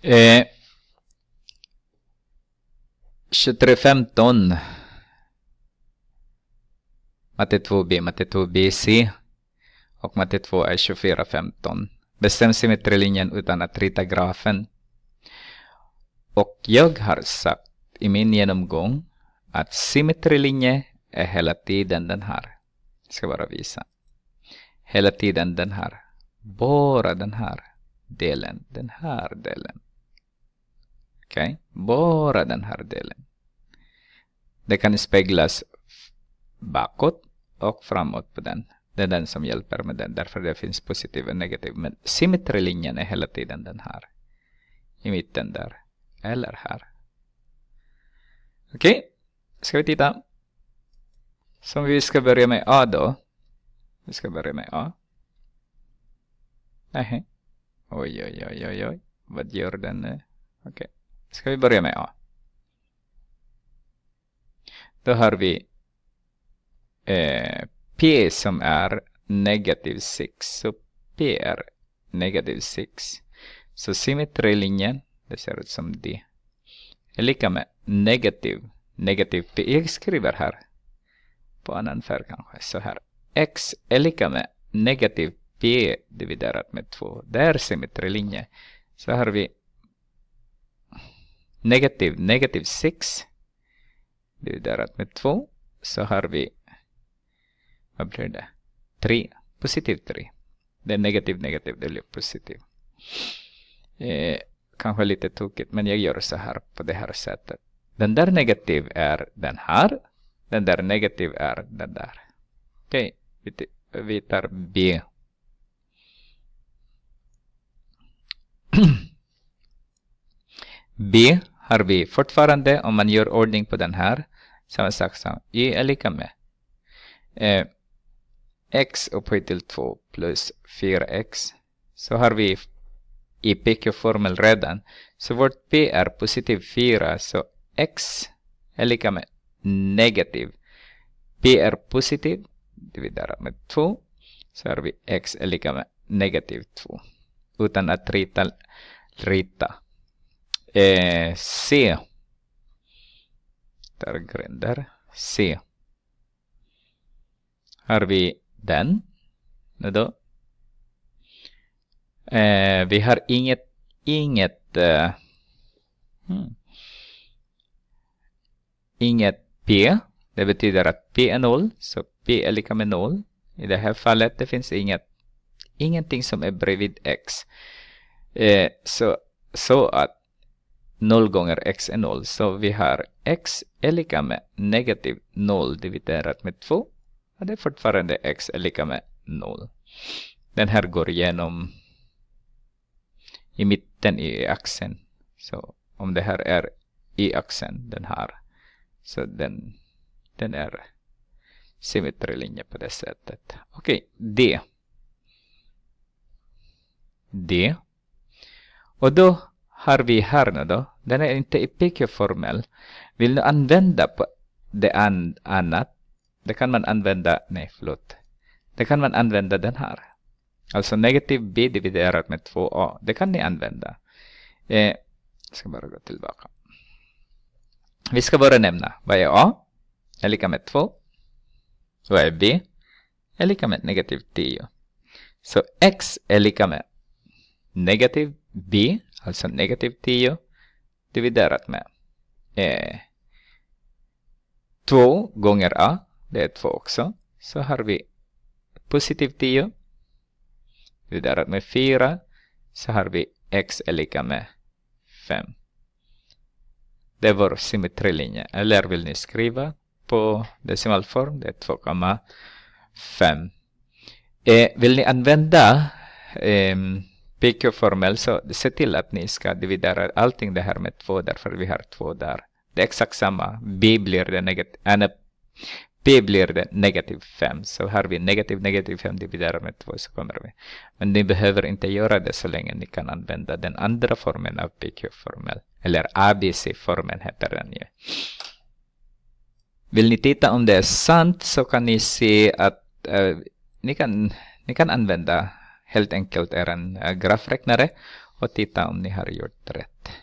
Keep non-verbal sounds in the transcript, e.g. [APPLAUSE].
23.15 eh, Matte 2b, matte 2 bc och matte 2 är 24.15. Bestäm symmetrilinjen utan att rita grafen. Och jag har sagt i min genomgång att symmetrilinje är hela tiden den här. Jag ska bara visa. Hela tiden den här. Bara den här delen. Den här delen. Okay? Bara den här delen. Det kan speglas bakåt och framåt på den. Det är den som hjälper med den. Därför det finns positiv och negativ. Men symmetrilinjen är hela tiden den här. I mitten där. Eller här. Okej. Okay. Ska vi titta. Som vi ska börja med A då. Vi ska börja med A. Nej. Oj, oj, oj, oj, oj. Vad gör den nu? Okej. Okay ska vi börja med A. Då har vi eh, P som är negativ 6. Så P är negativ 6. Så symmetrilinjen, det ser ut som D, är lika med negativ. Negativ P. Jag skriver här på annan färg kanske. Så här. X är lika med negativ P dividerat med 2. Det är symmetrilinjen. Så har vi negativ, negativ 6 dividerat med 2 så har vi vad blir det? 3, positiv 3 det är negativ, negativ, det blir positiv eh, kanske lite tokigt men jag gör så här på det här sättet den där negativ är den här den där negativ är den där okej, okay. vi tar B [CLEARS THROAT] B har vi fortfarande, om man gör ordning på den här, samma sak som y e är lika med eh, x upphöjt till 2 plus 4x. Så har vi i PQ-formel redan. Så vårt P är positiv 4, så x är lika med negativ. P är positiv, dividerat med 2, så har vi x är lika med negativ 2. Utan att rita, rita Eh, C. Där, gränder. C. Har vi den. Då. Eh, vi har inget, inget, eh, hmm. inget P. Det betyder att P är noll, så P är lika med noll. I det här fallet det finns inget, ingenting som är bredvid X. Eh, så, så att 0 gånger x är 0. Så vi har x är lika med negativ 0 dividerat med 2. Och det är fortfarande x är lika med 0. Den här går igenom i mitten i axeln. Så om det här är i axeln den här. Så den, den är symmetrilinje på det sättet. Okej, okay, D. D. Och då har vi här nu då. Den är inte i epikeformell. Vill du använda det an annat, det kan man använda, nej förlåt. Det kan man använda den här. Alltså negativ b dividerat med 2a. Det kan ni använda. Eh, jag ska bara gå tillbaka. Vi ska bara nämna vad är a? Är lika med 2. Vad är b? Är lika med negativ 10. Så x är lika med negativ b alltså negativ 10 dividerat med eh, 2 gånger a, det är 2 också. Så har vi positiv 10 dividerat med 4 så har vi x är lika med 5. Det är vår symmetrilinje. Eller eh, vill ni skriva på decimalform? Det är 2,5. Eh, vill ni använda eh, PQ-formel, så se till att ni ska dividera allting det här med två därför vi har två där. Det är exakt samma. B blir det negativ, äh, blir det negativ 5. Så har vi negativ negativ 5 dividerat med 2 så kommer vi. Men ni behöver inte göra det så länge ni kan använda den andra formen av PQ-formel. Eller abc formen heter den ju. Vill ni titta om det är sant så kan ni se att uh, ni, kan, ni kan använda helt enkelt er en eh, grafräknare och titta om ni har gjort rätt.